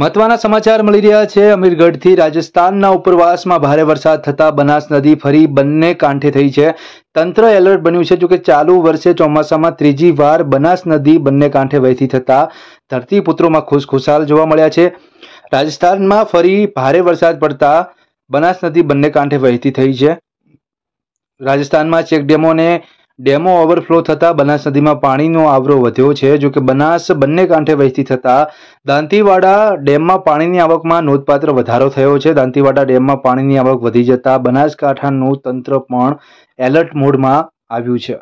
મહત્વના સમાચાર મળી રહ્યા છે અમીરગઢથી રાજસ્થાનના ઉપરવાસમાં ભારે વરસાદ થતા બનાસ નદી ફરી બંને કાંઠે થઈ છે તંત્ર એલર્ટ બન્યું છે જોકે ચાલુ વર્ષે ચોમાસામાં ત્રીજી વાર બનાસ નદી બંને કાંઠે વહેતી થતાં ધરતીપુત્રોમાં ખુશખુશાલ જોવા મળ્યા છે રાજસ્થાનમાં ફરી ભારે વરસાદ પડતા બનાસ નદી બંને કાંઠે વહેતી થઈ છે રાજસ્થાનમાં ચેકડેમોને ડેમો ઓવરફ્લો થતાં બનાસ નદીમાં પાણીનો આવરો વધ્યો છે જો કે બનાસ બંને કાંઠે વહેતી થતાં દાંતીવાડા ડેમમાં પાણીની આવકમાં નોંધપાત્ર વધારો થયો છે દાંતીવાડા ડેમમાં પાણીની આવક વધી જતા બનાસકાંઠાનું તંત્ર પણ એલર્ટ મોડમાં આવ્યું છે